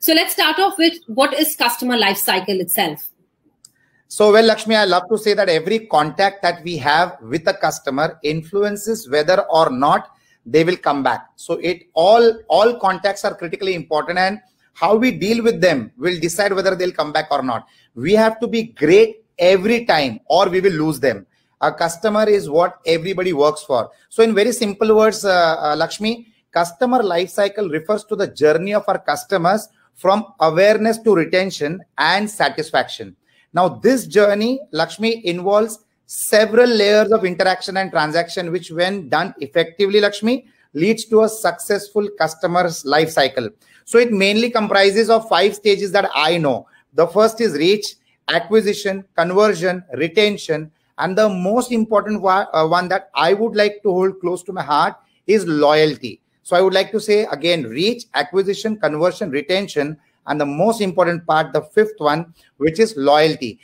So let's start off with what is customer life cycle itself? So, well, Lakshmi, I love to say that every contact that we have with a customer influences whether or not they will come back. So it all all contacts are critically important and how we deal with them will decide whether they'll come back or not. We have to be great every time or we will lose them. A customer is what everybody works for. So in very simple words, uh, uh, Lakshmi, customer life cycle refers to the journey of our customers from awareness to retention and satisfaction. Now, this journey, Lakshmi, involves several layers of interaction and transaction, which when done effectively, Lakshmi, leads to a successful customer's life cycle. So it mainly comprises of five stages that I know. The first is reach, acquisition, conversion, retention, and the most important uh, one, that I would like to hold close to my heart is loyalty. So I would like to say again, reach, acquisition, conversion, retention, and the most important part, the fifth one, which is loyalty.